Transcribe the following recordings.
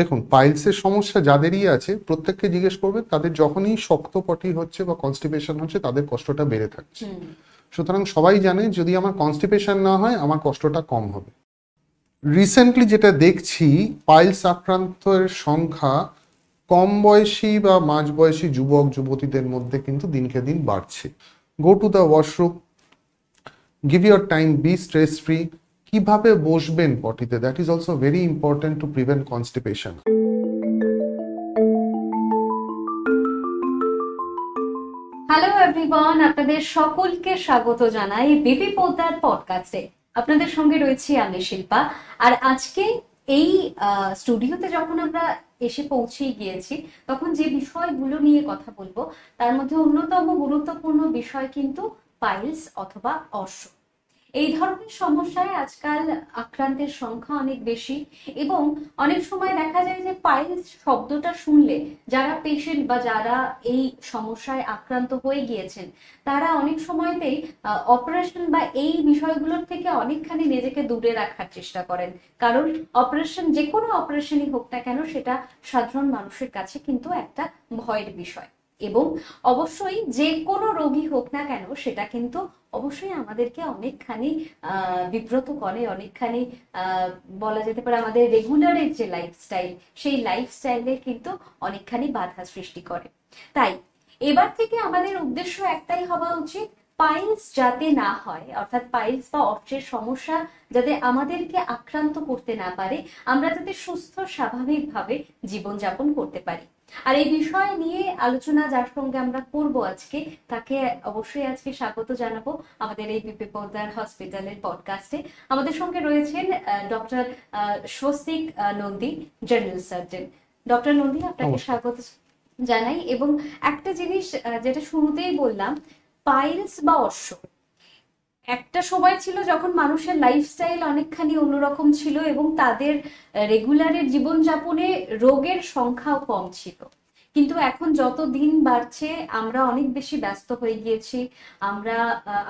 দেখুন পাইলসের সমস্যা যাদেরই আছে প্রত্যেককে জিজ্ঞেস করবে তাদের যখনই শক্তপটি হচ্ছে বা কনস্টিপেশন হচ্ছে তাদের কষ্টটা বেড়ে থাকছে সুতরাং সবাই জানে যদি আমার কনস্টিপেশন না হয় আমার কষ্টটা কম হবে রিসেন্টলি যেটা দেখছি পাইলস আক্রান্তের সংখ্যা কম বয়সী বা মাঝ বয়সী যুবক যুবতীদের মধ্যে কিন্তু দিনকে দিন বাড়ছে go to the washroom give your time be stress free কিভাবে বসবেন পটিতে that is also very important to prevent constipation hello everyone আপনাদের সকলকে স্বাগত জানাই বিপি পোদ্দার পডকাস্টে আপনাদের সঙ্গে রয়েছি আমি শিল্পা আর আজকে এই স্টুডিওতে যখন আমরা এসে পৌঁছে গিয়েছি তখন যে বিষয়গুলো নিয়ে কথা বলবো তার মধ্যে অন্যতম গুরুত্বপূর্ণ বিষয় কিন্তু পাইলস অথবা অর্শ এই ধরনের সমস্যায় আজকাল আক্রান্তের সংখ্যা অনেক বেশি এবং অনেক সময় দেখা যায় যে পাইলস শব্দটা শুনলে যারা পেশেন্ট বা যারা এই সমস্যায় আক্রান্ত হয়ে গিয়েছেন তারা অনেক সময়তেই অপারেশন বা এই বিষয়গুলোর থেকে অনেকখানি নিজেকে দূরে রাখার চেষ্টা করেন কারণ অপারেশন যে কোনো অপারেশনই হোক না কেন সেটা সাধারণ মানুষের কাছে কিন্তু একটা ভয়ের বিষয় এবং অবশ্যই যে কোনো রোগী হোক না কেন সেটা কিন্তু অবশ্যই আমাদেরকে অনেকখানি বিব্রত করে অনেকখানি বলা যেতে পারে আমাদের রেগুলারের যে লাইফস্টাইল সেই লাইফস্টাইলে কিন্তু অনেকখানি বাধা সৃষ্টি করে তাই এবার থেকে আমাদের উদ্দেশ্য একটাই হওয়া উচিত পাইলস যাতে না হয় অর্থাৎ পাইলস বা অর্থের সমস্যা যাতে আমাদেরকে আক্রান্ত করতে না পারে আমরা যাতে সুস্থ স্বাভাবিকভাবে জীবনযাপন করতে পারি আর এই বিষয় নিয়ে আলোচনা যার সঙ্গে আমরা করব আজকে তাকে অবশ্যই আজকে স্বাগত জানাবো আমাদের এই বিপি পোদ্দার হসপিটালের পডকাস্টে আমাদের সঙ্গে রয়েছেন doctor Swastik Nandi general surgeon doctor Nandi আপনাকে স্বাগত জানাই এবং একটা জিনিস যেটা শুরুতেই বললাম পাইলস বা অশ্ব একটা সময় ছিল যখন মানুষের লাইফস্টাইল অনেকখানি অন্যরকম ছিল এবং তাদের রেগুলারের জীবনযাপনে রোগের সংখ্যাও কম ছিল কিন্তু এখন যত দিন বাড়ছে আমরা অনেক বেশি ব্যস্ত হয়ে গিয়েছি আমরা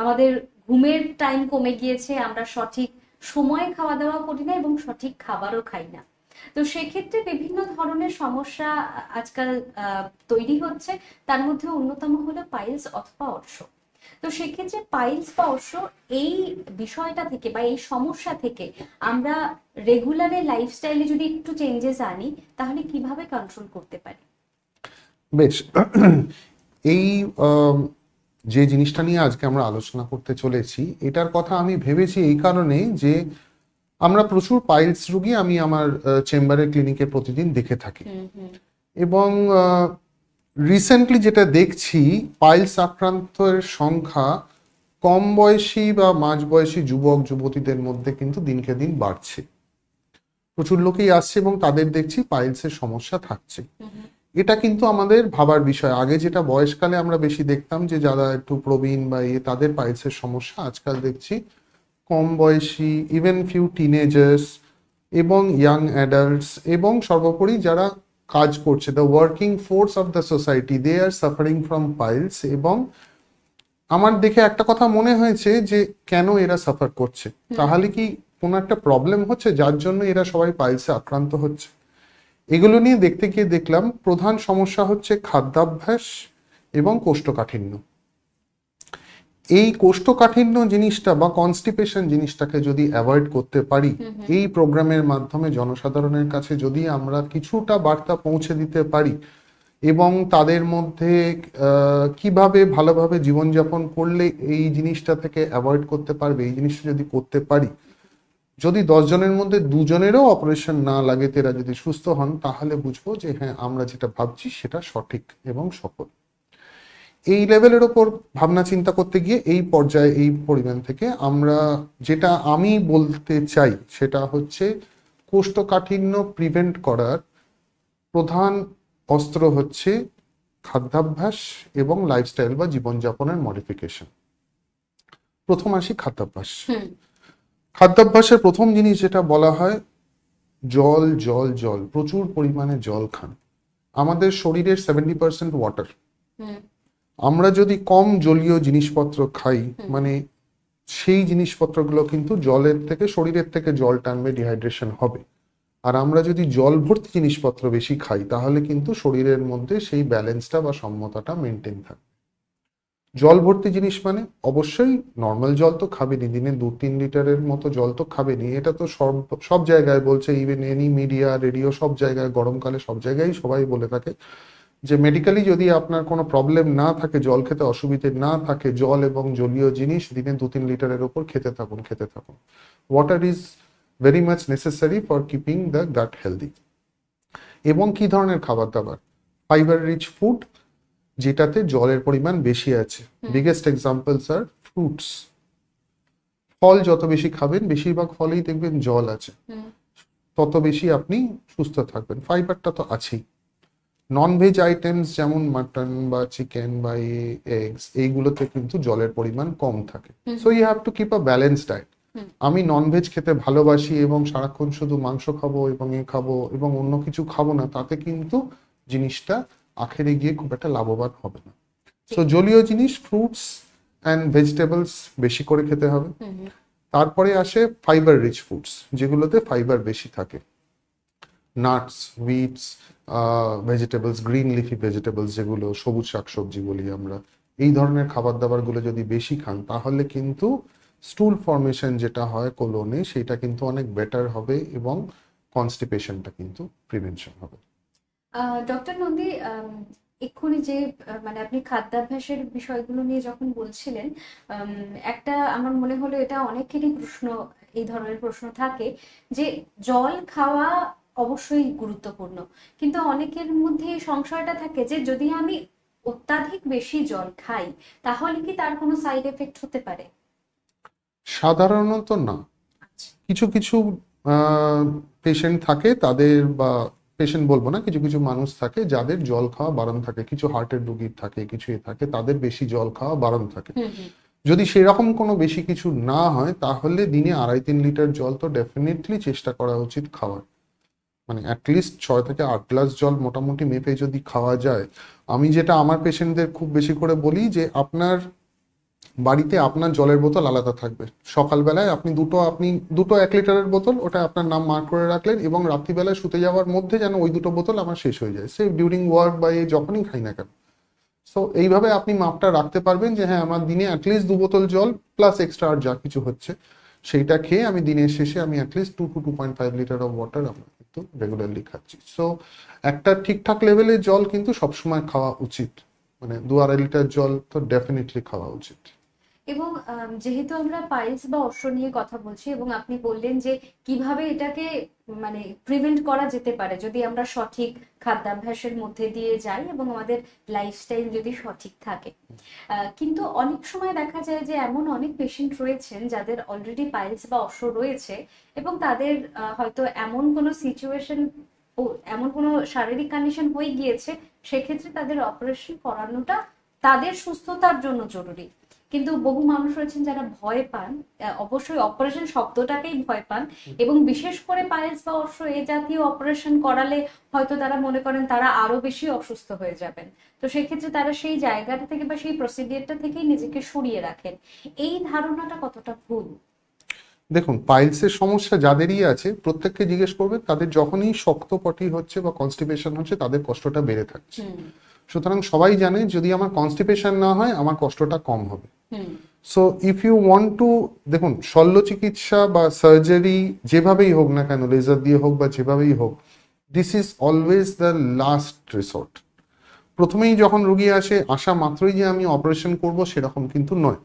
আমাদের ঘুমের টাইম কমে গিয়েছে আমরা সঠিক সময়ে খাওয়া দাওয়া করি না এবং সঠিক খাবারও খাই না তো সেক্ষেত্রে বিভিন্ন ধরনের সমস্যা আজকাল তৈরি হচ্ছে তার মধ্যে অন্যতম হলো পাইলস অথবা অর্শ তো সেক্ষেত্রে পাইলস বা অশ্ব এই বিষয়টা থেকে বা এই সমস্যা থেকে আমরা রেগুলারের লাইফস্টাইলে যদি একটু চেঞ্জেস আনি তাহলে কিভাবে কন্ট্রোল করতে পারি বেশ এই যে জিনিসটা নিয়ে আজকে আমরা আলোচনা করতে চলেছি এটার কথা আমি ভেবেছি এই কারণে যে আমরা প্রচুর পাইলস রুগী আমি আমার চেম্বারের ক্লিনিকে প্রতিদিন দেখে থাকি এবং রিসেন্টলি যেটা দেখছি পাইলস আক্রান্তের সংখ্যা কম বয়সী বা মাঝ বয়সী যুবক যুবতীদের মধ্যে কিন্তু দিনকে দিন বাড়ছে প্রচুর লোকেই আসছে এবং তাদের দেখছি পাইলসের সমস্যা থাকছে এটা কিন্তু আমাদের ভাবার বিষয় আগে যেটা বয়সকালে আমরা বেশি দেখতাম যে যারা একটু প্রবীণ বা ইয়ে তাদের পাইলসের সমস্যা আজকাল দেখছি কম বয়সী ইভেন ফিউ টিনেজার্স এবং ইয়াং অ্যাডাল্টস এবং সর্বোপরি যারা কাজ করছে the working force of the society they are suffering from piles এবং আমার দেখে একটা কথা মনে হয়েছে যে কেন এরা সাফার করছে তাহলে কি কোনো একটা প্রবলেম হচ্ছে যার জন্য এরা সবাই পাইলসে আক্রান্ত হচ্ছে এগুলো নিয়ে দেখতে গিয়ে দেখলাম প্রধান সমস্যা হচ্ছে খাদ্যাভ্যাস এবং কোষ্ঠকাঠিন্য এই কোষ্ঠকাঠিন্য জিনিসটা বা কনস্টিপেশন জিনিসটাকে যদি অ্যাভয়েড করতে পারি এই প্রোগ্রামের মাধ্যমে জনসাধারণের কাছে যদি আমরা কিছুটা বার্তা পৌঁছে দিতে পারি এবং তাদের মধ্যে কিভাবে ভালোভাবে জীবনযাপন করলে এই জিনিসটা থেকে অ্যাভয়েড করতে পারবে এই জিনিসটা যদি করতে পারি যদি দশজনের মধ্যে দুজনেরও অপারেশন না লাগে তেরা যদি সুস্থ হন তাহলে বুঝবো যে হ্যাঁ আমরা যেটা ভাবছি সেটা সঠিক এবং সফল এই লেভেলের ওপর ভাবনা চিন্তা করতে গিয়ে এই পর্যায়ে এই পরিমাণ থেকে আমরা যেটা আমি বলতে চাই সেটা হচ্ছে কোষ্ঠকাঠিন্য প্রিভেন্ট করার প্রধান অস্ত্র হচ্ছে খাদ্যাভ্যাস এবং লাইফস্টাইল বা জীবনযাপনের মডিফিকেশন প্রথম আসি খাদ্যাভ্যাস খাদ্যাভ্যাসের প্রথম জিনিস যেটা বলা হয় জল জল জল প্রচুর পরিমাণে জল খান আমাদের শরীরের সেভেন্টি পার্সেন্ট ওয়াটার আমরা যদি কম জলীয় জিনিসপত্র খাই মানে সেই জিনিসপত্রগুলো কিন্তু জলের থেকে শরীরের থেকে জল টানবে ডিহাইড্রেশন হবে আর আমরা যদি জল ভর্তি জিনিসপত্র বেশি খাই তাহলে কিন্তু শরীরের মধ্যে সেই ব্যালেন্সটা বা সম্মতাটা মেনটেন থাকে জল ভর্তি জিনিস মানে অবশ্যই নর্মাল জল তো খাবেনি দিনে দু তিন লিটারের মতো জল তো খাবেনি এটা তো সব সব জায়গায় বলছে ইভেন এনি মিডিয়া রেডিও সব জায়গায় গরমকালে সব জায়গায় সবাই বলে থাকে যে মেডিকেলি যদি আপনার কোনো প্রবলেম না থাকে জল খেতে অসুবিধে না থাকে জল এবং জলীয় জিনিস দিনে দু তিন লিটারের ওপর খেতে থাকুন খেতে থাকুন water is very much necessary for keeping the gut healthy এবং কি ধরনের খাবার দাবার ফাইবার রিচ ফুড যেটাতে জলের পরিমাণ বেশি আছে বিগেস্ট এক্সাম্পলস আর ফ্রুটস ফল যত বেশি খাবেন বেশিরভাগ ফলেই দেখবেন জল আছে তত বেশি আপনি সুস্থ থাকবেন ফাইবারটা তো আছেই ননভেজ আইটেমস যেমন মাটন বা চিকেন বা এগস এইগুলোতে কিন্তু জলের পরিমাণ কম থাকে so you have to keep a balance diet আমি ননভেজ খেতে ভালোবাসি এবং সারাক্ষণ শুধু মাংস খাবো এবং এ খাবো এবং অন্য কিছু খাবো না তাতে কিন্তু জিনিসটা আখেরে গিয়ে খুব একটা লাভবান হবে না সো জলীয় জিনিস ফ্রুটস অ্যান্ড ভেজিটেবলস বেশি করে খেতে হবে তারপরে আসে ফাইবার রিচ ফুডস যেগুলোতে ফাইবার বেশি থাকে nuts wheats vegetables green leafy vegetables যেগুলো সবুজ শাকসবজি বলি আমরা এই ধরনের খাবার দাবারগুলো যদি বেশি খান তাহলে কিন্তু স্টুল ফর্মেশন যেটা হয় কোলনে সেটা কিন্তু অনেক বেটার হবে এবং কনস্টিপেশনটা কিন্তু প্রিভেনশন হবে ডক্টর নন্দী এক্ষুনি যে মানে আপনি খাদ্যাভ্যাসের বিষয়গুলো নিয়ে যখন বলছিলেন একটা আমার মনে হলো এটা অনেকেরই প্রশ্ন এই ধরনের প্রশ্ন থাকে যে জল খাওয়া অবশ্যই গুরুত্বপূর্ণ কিন্তু অনেকের মধ্যে এই সংশয়টা থাকে যে যদি আমি অত্যাধিক বেশি জল খাই তাহলে কি তার কোনো সাইড এফেক্ট হতে পারে সাধারণত না আচ্ছা। কিছু কিছু পেশেন্ট থাকে তাদের বা পেশেন্ট বলবো না কিছু কিছু মানুষ থাকে যাদের জল খাওয়া বারণ থাকে কিছু হার্টের রুগী থাকে কিছু এ থাকে তাদের বেশি জল খাওয়া বারণ থাকে যদি সেরকম কোনো বেশি কিছু না হয় তাহলে দিনে আড়াই তিন লিটার জল তো ডেফিনেটলি চেষ্টা করা উচিত খাওয়ার মানে অ্যাটলিস্ট ছয় থেকে আট গ্লাস জল মোটামুটি মেপে যদি খাওয়া যায় আমি যেটা আমার পেশেন্টদের খুব বেশি করে বলি যে আপনার বাড়িতে আপনার জলের বোতল আলাদা থাকবে সকালবেলায় আপনি দুটো আপনি দুটো এক লিটারের বোতল ওটা আপনার নাম মার্ক করে রাখলেন এবং রাত্রিবেলায় শুতে যাওয়ার মধ্যে যেন ওই দুটো বোতল আমার শেষ হয়ে যায় সে ডিউরিং ওয়ার্ক বা এ যখনই খাই না কেন সো এইভাবে আপনি মাপটা রাখতে পারবেন যে হ্যাঁ আমার দিনে অ্যাটলিস্ট দু বোতল জল প্লাস এক্সট্রা আর যা কিছু হচ্ছে সেইটা খেয়ে আমি দিনের শেষে আমি at least two two two point five litre of water আপনাকে কিন্তু রেগুলারলি খাচ্ছি সো একটা ঠিকঠাক লেভেলের জল কিন্তু সবসময় খাওয়া উচিত মানে দু আড়াই লিটার জল তো ডেফিনেটলি খাওয়া উচিত এবং যেহেতু আমরা পাইলস বা অশ্ব নিয়ে কথা বলছি এবং আপনি বললেন যে কিভাবে এটাকে মানে প্রিভেন্ট করা যেতে পারে যদি আমরা সঠিক খাদ্যাভ্যাসের মধ্যে দিয়ে যাই এবং আমাদের লাইফস্টাইল যদি সঠিক থাকে কিন্তু অনেক সময় দেখা যায় যে এমন অনেক পেশেন্ট রয়েছেন যাদের অলরেডি পাইলস বা অশ্ব রয়েছে এবং তাদের হয়তো এমন কোনো সিচুয়েশন এমন কোনো শারীরিক কন্ডিশন হয়ে গিয়েছে সেক্ষেত্রে তাদের অপারেশন করানোটা তাদের সুস্থতার জন্য জরুরি কিন্তু বহু মানুষ রয়েছেন যারা ভয় পান অবশ্যই অপারেশন শব্দটাকেই ভয় পান এবং বিশেষ করে পায়েস বা অশ্ব এ জাতীয় অপারেশন করালে হয়তো তারা মনে করেন তারা আরো বেশি অসুস্থ হয়ে যাবেন তো সেক্ষেত্রে তারা সেই জায়গাটা থেকে বা সেই প্রসিডিয়ারটা থেকেই নিজেকে সরিয়ে রাখেন এই ধারণাটা কতটা ভুল দেখুন পাইলসের সমস্যা যাদেরই আছে প্রত্যেককে জিজ্ঞেস করবে তাদের যখনই শক্ত পটি হচ্ছে বা কনস্টিপেশন হচ্ছে তাদের কষ্টটা বেড়ে থাকছে সুতরাং সবাই জানে যদি আমার কনস্টিপেশন না হয় আমার কষ্টটা কম হবে so if you want to দেখুন শল্য চিকিৎসা বা সার্জারি যেভাবেই হোক না কেন লেজার দিয়ে হোক বা যেভাবেই হোক this is always the last resort প্রথমেই যখন রুগী আসে আসা মাত্রই যে আমি অপারেশন করব সেরকম কিন্তু নয়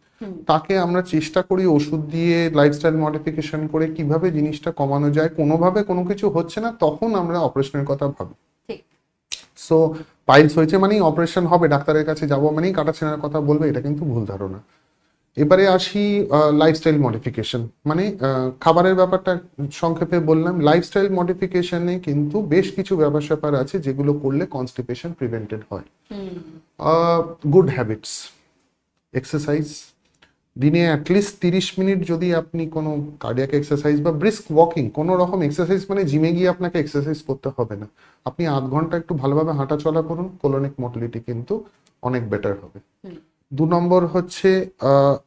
তাকে আমরা চেষ্টা করি ওষুধ দিয়ে লাইফস্টাইল মডিফিকেশন করে কিভাবে জিনিসটা কমানো যায় কোনোভাবে কোনো কিছু হচ্ছে না তখন আমরা অপারেশনের কথা ভাবি সো পাইলস হয়েছে মানেই অপারেশন হবে ডাক্তারের কাছে যাব মানেই কাটা ছেঁড়ার কথা বলবে এটা কিন্তু ভুল ধারণা এবারে আসি লাইফস্টাইল মডিফিকেশন মানে খাবারের ব্যাপারটা সংক্ষেপে বললাম লাইফস্টাইল মডিফিকেশনে কিন্তু বেশ কিছু ব্যাপার স্যাপার আছে যেগুলো করলে কনস্টিপেশন প্রিভেন্টেড হয় গুড হ্যাবিটস এক্সারসাইজ দিনে অ্যাটলিস্ট তিরিশ মিনিট যদি আপনি কোনো কার্ডিয়াক এক্সারসাইজ বা ব্রিস্ক ওয়াকিং কোনো রকম এক্সারসাইজ মানে জিমে গিয়ে আপনাকে এক্সারসাইজ করতে হবে না আপনি আধ ঘন্টা একটু ভালোভাবে হাঁটা চলা করুন কোলোনিক মোটিলিটি কিন্তু অনেক বেটার হবে দু নম্বর হচ্ছে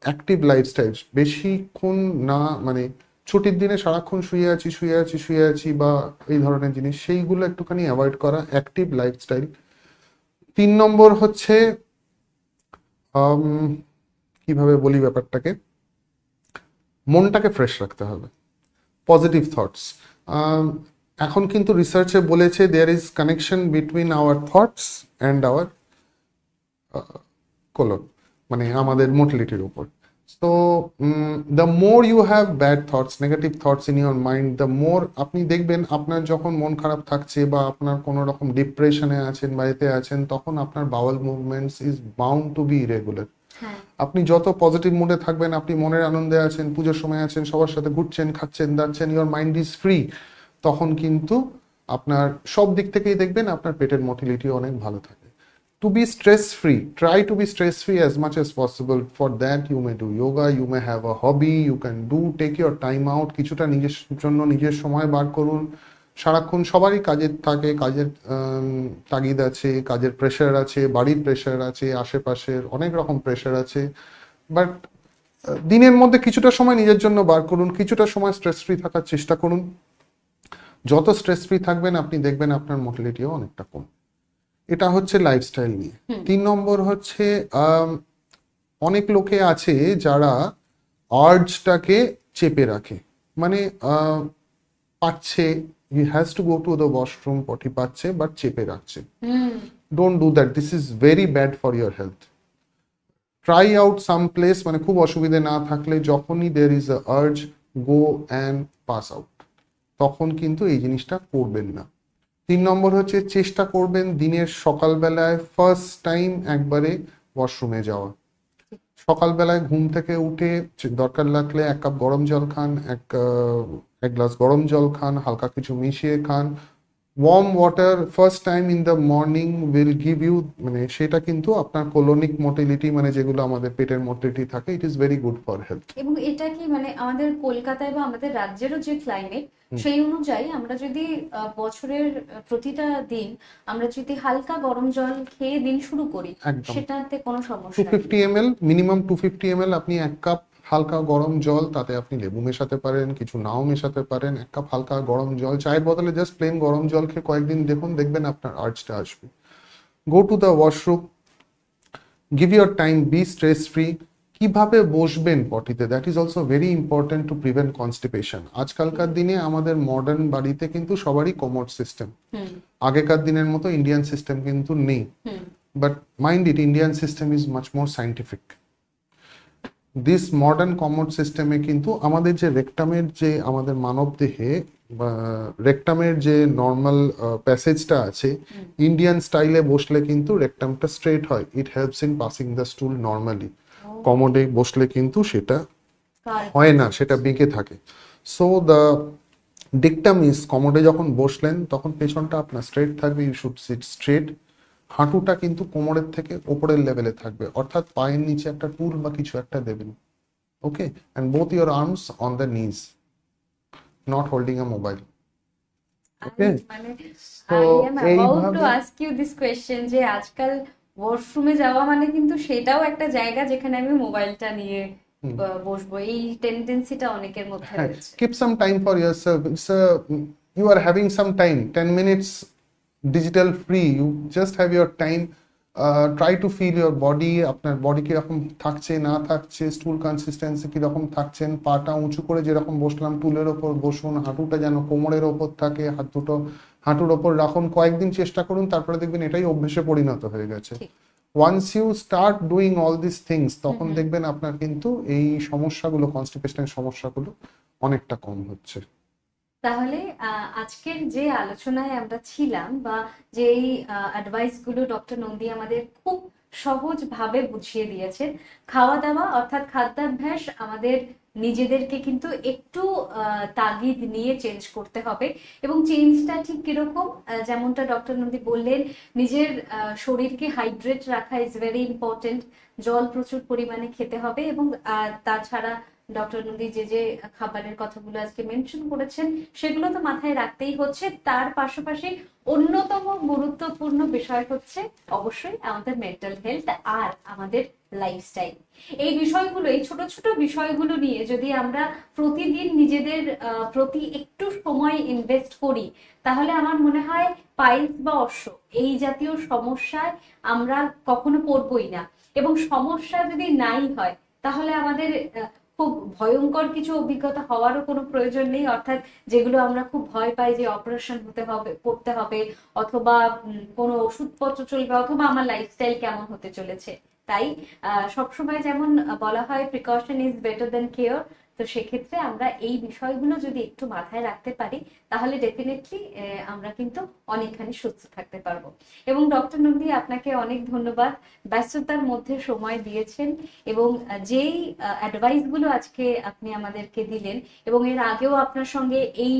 অ্যাক্টিভ লাইফস্টাইল বেশিক্ষণ না মানে ছুটির দিনে সারাক্ষণ শুয়ে আছি শুয়ে আছি শুয়ে আছি বা এই ধরনের জিনিস সেইগুলো একটুখানি অ্যাভয়েড করা অ্যাক্টিভ লাইফস্টাইল তিন নম্বর হচ্ছে কিভাবে বলি ব্যাপারটাকে মনটাকে ফ্রেশ রাখতে হবে পজিটিভ থটস এখন কিন্তু রিসার্চে বলেছে there is connection between our thoughts and our colon মানে আমাদের মোটিলিটির উপর তো the more you have bad thoughts negative thoughts in your mind the more আপনি দেখবেন আপনার যখন মন খারাপ থাকছে বা আপনার কোনো রকম ডিপ্রেশনে আছেন বা এতে আছেন তখন আপনার bowel movements is bound to be irregular হ্যাঁ। আপনি যত পজিটিভ মুডে থাকবেন আপনি মনের আনন্দে আছেন পুজোর সময় আছেন সবার সাথে ঘুরছেন খাচ্ছেন দাচ্ছেন ইওর মাইন্ড ইজ ফ্রি তখন কিন্তু আপনার সব দিক থেকেই দেখবেন আপনার পেটের মোটিলিটি অনেক ভালো থাকে to be stress free try to be stress free as much as possible for that you may do yoga you may have a hobby you can do take your time out কিছুটা নিজের জন্য নিজের সময় বার করুন সারাক্ষণ সবারই কাজের থাকে কাজের তাগিদ আছে কাজের প্রেশার আছে বাড়ির প্রেশার আছে আশেপাশের অনেক রকম প্রেশার আছে বাট দিনের মধ্যে কিছুটা সময় নিজের জন্য বার করুন কিছুটা সময় স্ট্রেস ফ্রি থাকার চেষ্টা করুন যত স্ট্রেস ফ্রি থাকবেন আপনি দেখবেন আপনার মোটিলিটিও অনেকটা কম এটা হচ্ছে লাইফস্টাইল নিয়ে তিন নম্বর হচ্ছে অনেক লোকে আছে যারা আর্জটাকে চেপে রাখে মানে পাচ্ছে he has to go to the washroom potty পাচ্ছে বাট চেপে রাখছে don't do that this is very bad for your health try out some place মানে খুব অসুবিধে না থাকলে যখনই there is urge go and pass out তখন কিন্তু এই জিনিসটা করবেন না তিন নম্বর হচ্ছে চেষ্টা করবেন দিনের সকালবেলায় ফার্স্ট টাইম একবারে ওয়াশরুমে যাওয়া সকালবেলায় ঘুম থেকে উঠে দরকার লাগলে এক কাপ গরম জল খান এক এক গ্লাস গরম জল খান হালকা কিছু মিশিয়ে খান warm water first time in the morning will give you মানে সেটা কিন্তু আপনার কোলোনিক মোটিলিটি মানে যেগুলো আমাদের পেটের মোটিলিটি থাকে it is very good for health এবং এটা কি মানে আমাদের কলকাতায় বা আমাদের রাজ্যেরও যে ক্লাইমেট সেই অনুযায়ী আমরা যদি বছরের প্রতিটা দিন আমরা যদি হালকা গরম জল খেয়ে দিন শুরু করি সেটাতে কোনো সমস্যা 250 ml মিনিমাম 250 ml আপনি এক কাপ হালকা গরম জল তাতে আপনি লেবু মেশাতে পারেন কিছু নাও মেশাতে পারেন এক কাপ হালকা গরম জল চায়ের বদলে জাস্ট প্লেন গরম জল খেয়ে কয়েকদিন দেখুন দেখবেন আপনার আর্চটা আসবে go to the washroom give your time be stress free কিভাবে বসবেন পটিতে that is also very important to prevent constipation আজকালকার দিনে আমাদের মডার্ন বাড়িতে কিন্তু সবারই কোমর সিস্টেম আগেকার দিনের মতো ইন্ডিয়ান সিস্টেম কিন্তু নেই but mind it Indian system is much more scientific this modern commode সিস্টেমে কিন্তু আমাদের যে রেকটামের যে আমাদের মানব দেহে রেকটামের যে নর্মাল প্যাসেজটা আছে ইন্ডিয়ান স্টাইলে বসলে কিন্তু রেকটামটা স্ট্রেট হয় it helps in passing the stool normally কমোডে বসলে কিন্তু সেটা হয় না সেটা বেঁকে থাকে সো দ্য ডিকটাম ইস কমোডে যখন বসলেন তখন পেছনটা আপনার স্ট্রেট থাকবে ইউ শুড সিট স্ট্রেট হাঁটুটা কিন্তু কোমরের থেকে ওপরের লেভেলে থাকবে অর্থাৎ পায়ের নিচে একটা টুল বা কিছু একটা দেবেন okay and both your arms on the knees not holding a mobile তো এইভাবে আস্ক দিস কোশ্চেন যে আজকাল ওয়াশরুমে যাওয়া মানে কিন্তু সেটাও একটা জায়গা যেখানে আমি মোবাইলটা নিয়ে বসবো এই টেন্ডেন্সিটা অনেকের মধ্যে হ্যাঁ, রয়েছে keep some time for yourself it's you are having some time 10 minutes digital free you just have your time try to feel your body আপনার বডি কীরকম থাকছে না থাকছে স্টুল কনসিস্টেন্সি কীরকম থাকছেন পাটা উঁচু করে যেরকম বসলাম টুলের ওপর বসুন হাঁটুটা যেন কোমরের ওপর থাকে হাত দুটো হাঁটুর ওপর রাখুন কয়েকদিন চেষ্টা করুন তারপরে দেখবেন এটাই অভ্যেসে পরিণত হয়ে গেছে once you start doing all this things তখন দেখবেন আপনার কিন্তু এই সমস্যাগুলো কনস্টিপেশনের সমস্যাগুলো অনেকটা কম হচ্ছে তাহলে আজকের যে আলোচনায় আমরা ছিলাম বা যেই গুলো ডক্টর নন্দী আমাদের খুব সহজ ভাবে বুঝিয়ে দিয়েছেন খাওয়া দাওয়া অর্থাৎ খাদ্যাভ্যাস আমাদের নিজেদেরকে কিন্তু একটু তাগিদ নিয়ে চেঞ্জ করতে হবে এবং চেঞ্জটা ঠিক কিরকম যেমনটা ডক্টর নন্দী বললেন নিজের শরীরকে হাইড্রেট রাখা ইজ ভেরি ইম্পর্টেন্ট জল প্রচুর পরিমাণে খেতে হবে এবং তাছাড়া ডক্টর নদী যে যে খাবারের কথাগুলো আজকে মেনশন করেছেন সেগুলো তো মাথায় রাখতেই হচ্ছে তার পাশাপাশি অন্যতম গুরুত্বপূর্ণ বিষয় হচ্ছে অবশ্যই আমাদের মেন্টাল হেলথ আর আমাদের লাইফস্টাইল এই বিষয়গুলো এই ছোট ছোট বিষয়গুলো নিয়ে যদি আমরা প্রতিদিন নিজেদের প্রতি একটু সময় ইনভেস্ট করি তাহলে আমার মনে হয় পাইলস বা অশ্ব এই জাতীয় সমস্যায় আমরা কখনো পড়বই না এবং সমস্যা যদি নাই হয় তাহলে আমাদের খুব ভয়ঙ্কর কিছু অভিজ্ঞতা হওয়ারও কোনো প্রয়োজন নেই অর্থাৎ যেগুলো আমরা খুব ভয় পাই যে অপারেশন হতে হবে করতে হবে অথবা কোনো ওষুধপত্র চলবে অথবা আমার লাইফস্টাইল কেমন হতে চলেছে তাই সবসময় যেমন বলা হয় precaution is better than care তো সেক্ষেত্রে আমরা এই বিষয়গুলো যদি একটু মাথায় রাখতে পারি তাহলে ডেফিনেটলি আমরা কিন্তু অনেকখানি সুস্থ থাকতে পারবো এবং ডক্টর নন্দী আপনাকে অনেক ধন্যবাদ ব্যস্ততার মধ্যে সময় দিয়েছেন এবং যেই অ্যাডভাইসগুলো আজকে আপনি আমাদেরকে দিলেন এবং এর আগেও আপনার সঙ্গে এই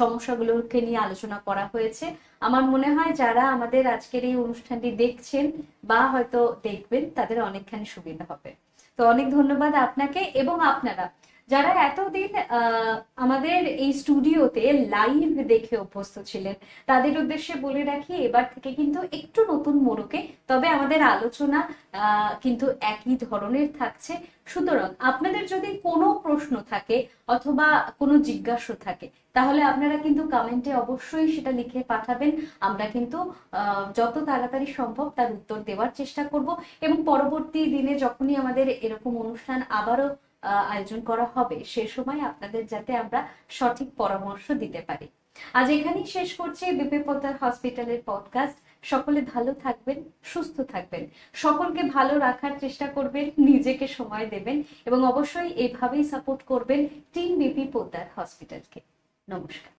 সমস্যাগুলোকে নিয়ে আলোচনা করা হয়েছে আমার মনে হয় যারা আমাদের আজকের এই অনুষ্ঠানটি দেখছেন বা হয়তো দেখবেন তাদের অনেকখানি সুবিধা হবে তো অনেক ধন্যবাদ আপনাকে এবং আপনারা যারা এতদিন আমাদের এই স্টুডিওতে লাইভ দেখে অভ্যস্ত ছিলেন তাদের উদ্দেশ্যে বলে রাখি এবার থেকে কিন্তু একটু নতুন মোড়কে তবে আমাদের আলোচনা কিন্তু একই ধরনের থাকছে সুতরাং আপনাদের যদি কোনো প্রশ্ন থাকে অথবা কোনো জিজ্ঞাসা থাকে তাহলে আপনারা কিন্তু কমেন্টে অবশ্যই সেটা লিখে পাঠাবেন আমরা কিন্তু যত তাড়াতাড়ি সম্ভব তার উত্তর দেওয়ার চেষ্টা করব এবং পরবর্তী দিনে যখনই আমাদের এরকম অনুষ্ঠান আবারও আয়োজন করা হবে সে সময় আপনাদের যাতে আমরা সঠিক পরামর্শ দিতে পারি আজ এখানেই শেষ করছি বিপিপদার হসপিটালের পডকাস্ট সকলে ভালো থাকবেন সুস্থ থাকবেন সকলকে ভালো রাখার চেষ্টা করবেন নিজেকে সময় দেবেন এবং অবশ্যই এভাবেই সাপোর্ট করবেন টিম বিপি পোদ্দার হসপিটালকে নমস্কার